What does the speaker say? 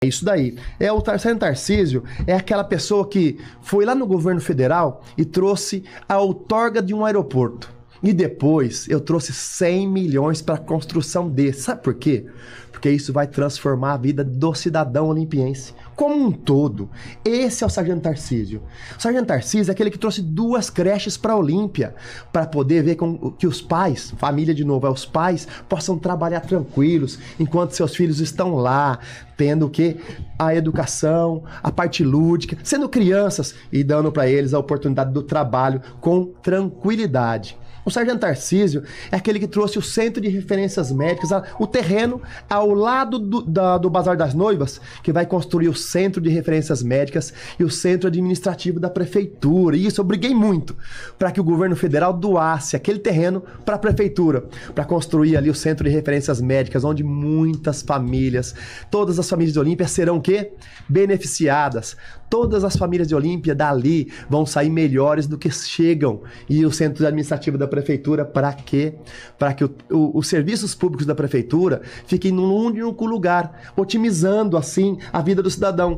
É isso daí. É o Tarcísio Tarcísio é aquela pessoa que foi lá no governo federal e trouxe a outorga de um aeroporto. E depois eu trouxe 100 milhões para a construção desse. Sabe por quê? porque isso vai transformar a vida do cidadão olimpiense como um todo. Esse é o Sargento Tarcísio. O Sargento Tarcísio é aquele que trouxe duas creches para a Olímpia, para poder ver com, que os pais, família de novo, é, os pais possam trabalhar tranquilos enquanto seus filhos estão lá, tendo que a educação, a parte lúdica, sendo crianças e dando para eles a oportunidade do trabalho com tranquilidade. O Sargento Tarcísio é aquele que trouxe o Centro de Referências Médicas, o terreno ao ao lado do, da, do Bazar das Noivas, que vai construir o Centro de Referências Médicas e o Centro Administrativo da Prefeitura. E isso eu briguei muito para que o governo federal doasse aquele terreno para a Prefeitura, para construir ali o Centro de Referências Médicas, onde muitas famílias, todas as famílias de Olímpia serão o quê? Beneficiadas. Todas as famílias de Olímpia dali vão sair melhores do que chegam. E o Centro Administrativo da Prefeitura, para quê? Para que o, o, os serviços públicos da Prefeitura fiquem num um único lugar, otimizando assim a vida do cidadão.